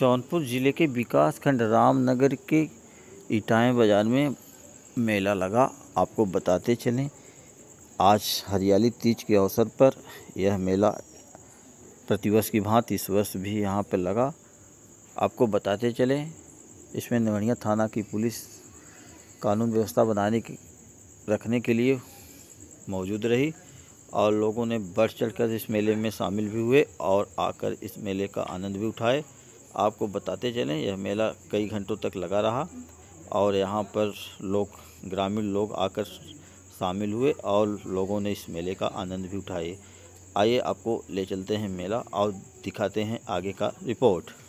जौनपुर ज़िले के विकासखंड रामनगर के इटाएँ बाज़ार में मेला लगा आपको बताते चलें आज हरियाली तीज के अवसर पर यह मेला प्रतिवर्ष की भांति इस वर्ष भी यहाँ पर लगा आपको बताते चलें इसमें नवनिया थाना की पुलिस कानून व्यवस्था बनाने की रखने के लिए मौजूद रही और लोगों ने बढ़ चढ़कर इस मेले में शामिल भी हुए और आकर इस मेले का आनंद भी उठाए आपको बताते चलें यह मेला कई घंटों तक लगा रहा और यहाँ पर लोग ग्रामीण लोग आकर शामिल हुए और लोगों ने इस मेले का आनंद भी उठाए आइए आपको ले चलते हैं मेला और दिखाते हैं आगे का रिपोर्ट